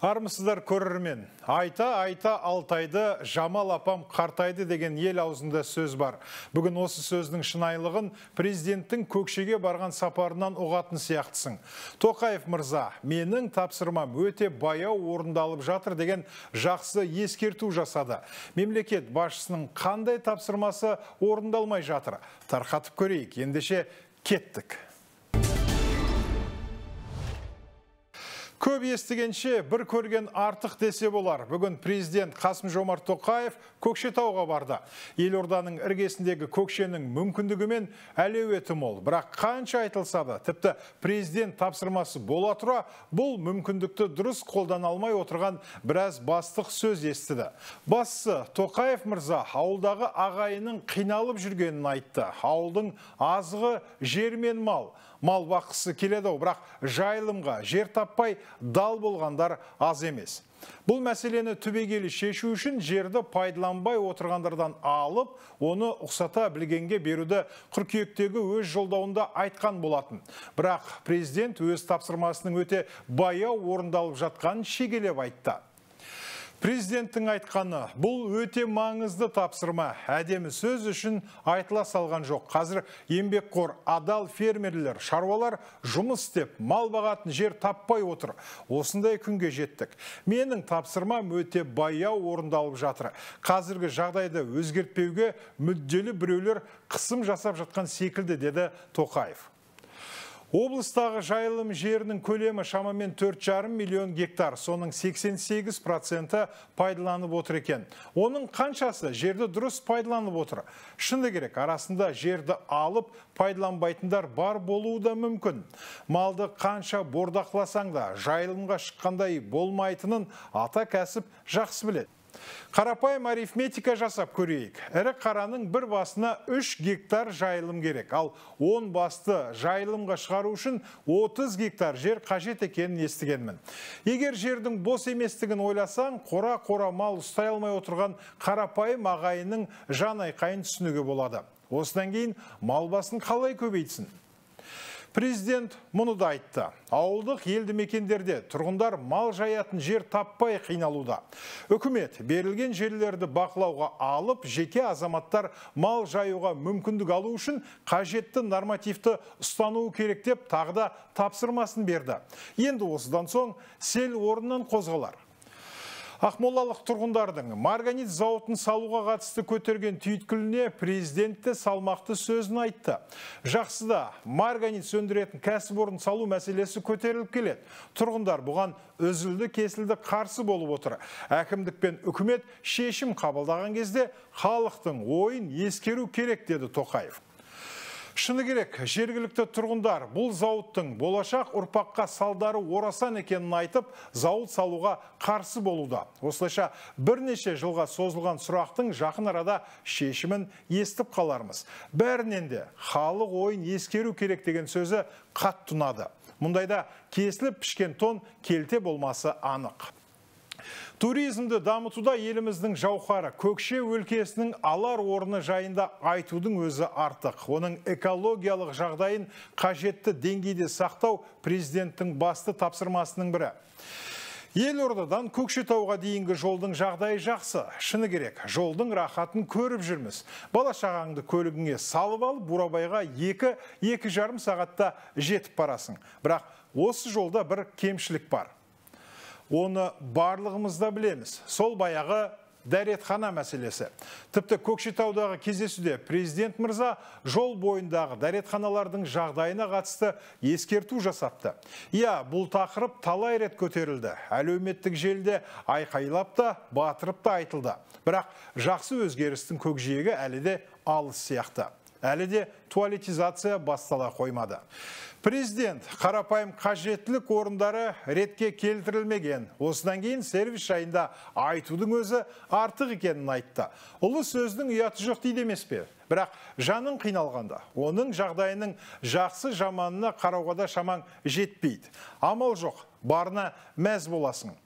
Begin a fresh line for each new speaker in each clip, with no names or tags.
Армысыздар көрермен, айта айта Алтайды, Жамал апам қартайды деген ел аузында сөз бар. Бүгін осы сөздің шынайылығын президенттің көкшеге барған сапарынан оғатын сияқтысың. Тоқаев мырза, менің тапсырмам өте баяу орындалып жатыр деген жақсы ескерту жасады. Мемлекет басшысының қандай тапсырмасы орындалмай жатыр. Тарқатып көрейік, ендеше кеттік. Көп естігенше бір көрген артық десе болар. Бүгін президент Қасым Жомарт Тоқаев Көкшетауға барды. Елорданың іргесіндегі Көкшенің мүмкіндігімен мен әлеуеті мол. Бірақ қанша айтылса да, тіпті президент тапсырмасы бола тұра, бұл мүмкіндікті дұрыс қолдан алмай отырған біраз бастық сөз естіді. Басы Тоқаев мырза ауылдағы ағайының қиналып жүргенін айтты. Ауылдың азығы жер мал. Мал баққысы келеді, бірақ жайылымға жер таппай дал болғандар аз емес. Бұл мәселені түбегелі шешу үшін жерді пайдаланбай отырғандардан алып, оны ұқсата білгенге беруді қыркүйектегі өз жолдауында айтқан болатын. Бірақ президент өз тапсырмасының өте баяу орындалып жатқан шегелеп айтты. Президенттің айтқаны, бұл өте маңызды тапсырма. Әдемі сөз үшін айтыла салған жоқ. Қазір ембек қор адал фермерлер, шаруалар жұмыс істеп, мал бағатын жер таппай отыр. Осындай күнге жеттік. Менің тапсырмам өте баяу орындалып жатыр. Қазіргі жағдайды өзгертпеуге мүдделі біреулер қысым жасап жатқан секілді деді Тоқаев. Облыстағы жайылым жерінің көлемі шамамен 4,5 миллион гектар, соның 88 проценті пайдаланып отыр екен. Оның қаншасы жерді дұрыс пайдаланып отыр. Шынды керек, арасында жерді алып пайдаланбайтындар бар болуы да мүмкін. Малды қанша бордақласаң да жайылымға шыққандай болмайтынын ата кәсіп жақсы біледі. Қарапайым арифметика жасап көрейік. Әрі қараның бір басына 3 гектар жайылым керек, ал 10 басты жайылымға шығару үшін 30 гектар жер қажет екенін естігенмін. Егер жердің бос еместігін ойласаң, қора-қора мал ұстай алмай отырған қарапайым ағайының жанай айқайын түсінігі болады. Осыдан кейін мал басын қалай көбейтсін? Президент мұны да айтты. Ауылдық елді мекендерде тұрғындар мал жаятын жер таппай қиналуда. Үкімет берілген жерлерді бақылауға алып, жеке азаматтар мал жаюға мүмкіндік алу үшін қажетті нормативті ұстануы керек деп тағда тапсырмасын берді. Енді осыдан соң сел орнынан қозғалар. Ақмолалық тұрғындардың марганит зауытын салуға қатысты көтерген түйткіліне президентті салмақты сөзін айтты. Жақсыда марганит сөндіретін кәсіпорын салу мәселесі көтеріліп келеді. Тұрғындар бұған өзілді кесілді қарсы болып отыр. Әкімдік үкімет шешім қабылдаған кезде халықтың ойын ескеру керек деді Тоқаев шыны керек жергілікті тұрғындар бұл зауыттың болашақ ұрпаққа салдары орасан екенін айтып зауыт салуға қарсы болуда осылайша бірнеше жылға созылған сұрақтың жақын арада шешімін естіп қалармыз бәрінен де халық ойын ескеру керек деген сөзі қатты ұнады мұндайда кесіліп пішкен тон келте болмасы анық туризмді дамытуда еліміздің жауқары көкше өлкесінің алар орны жайында айтудың өзі артық оның экологиялық жағдайын қажетті деңгейде сақтау президенттің басты тапсырмасының бірі Ел елордадан көкшетауға дейінгі жолдың жағдайы жақсы шыны керек жолдың рахатын көріп жүрміз бала шағаңды көлігіңе салып алып бурабайға екі екі жарым сағатта жетіп барасың бірақ осы жолда бір кемшілік бар оны барлығымызда білеміз сол баяғы дәретхана мәселесі тіпті көкшетаудағы кездесуде президент мырза жол бойындағы дәретханалардың жағдайына қатысты ескерту жасапты иә бұл тақырып талай рет көтерілді әлеуметтік желде айқайлап та батырып та айтылды бірақ жақсы өзгерістің көкжиегі әлі де алыс сияқты әлі де туалетизация бастала қоймады президент қарапайым қажеттілік орындары ретке келтірілмеген осыдан кейін сервис жайында айтудың өзі артық екенін айтты ұлы сөздің ұяты жоқ дейді емес пе бірақ жаның қиналғанда оның жағдайының жақсы жаманына қарауға да шамаң жетпейді амал жоқ барына мәз боласың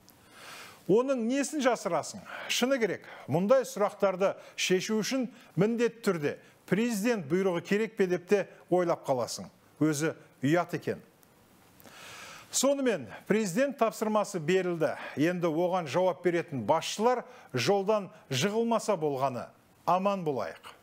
оның несін жасырасың шыны керек мұндай сұрақтарды шешу үшін міндет түрде президент бұйрығы керек пе деп те ойлап қаласың өзі ұят екен сонымен президент тапсырмасы берілді енді оған жауап беретін басшылар жолдан жығылмаса болғаны аман болайық